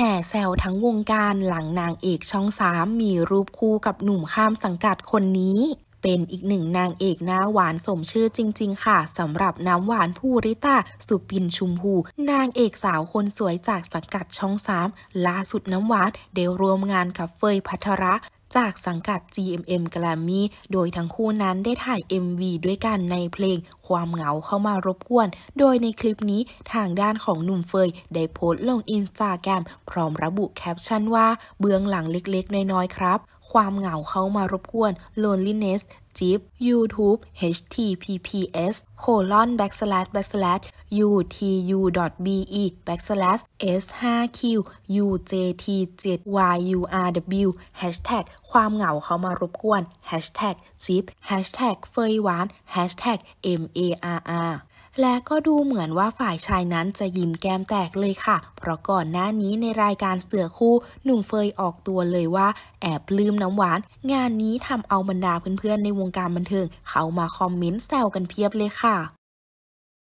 แห่แซวทั้งวงการหลังนางเอกช่องสามมีรูปคู่กับหนุ่มข้ามสังกัดคนนี้ เป็นอีกหนึ่งนางเอกหน้าหวานสมชื่อจริงๆ ค่ะสำหรับน้ำหวานภูริตาสุปินชุมพูนางเอกสาวคนสวยจากสังกัดช่องสามล่าสุดน้ำหวานได้รวมงานกับเฟยพัทระจากสังกัด GMM Grammy โดยทั้งคู่นั้นได้ถ่าย MV ด้วยกันในเพลงความเหงาเข้ามารบกวน โดยในคลิปนี้ทางด้านของหนุ่มเฟย ได้โพสต์ลงอินสตาแกรมพร้อมระบุแคปชั่นว่า เบื้องหลังเล็กๆ น้อยๆ ครับความเหงาเขามารบกวน loneliness จิบ youtube https colon backslash backslash utu be backslash s 5 q ujt 7 yurw hashtag ความเหงาเขามารบกวน hashtag จิบ hashtag เฟยหวาน hashtag marr และก็ดูเหมือนว่าฝ่ายชายนั้นจะยิ้มแก้มแตกเลยค่ะ เพราะก่อนหน้านี้ในรายการเสือคู่ หนุ่มเฟยออกตัวเลยว่าแอบลืมน้ำหวาน งานนี้ทำเอาบรรดาเพื่อนๆในวงการบันเทิง เขามาคอมเมนต์แซวกันเพียบเลยค่ะ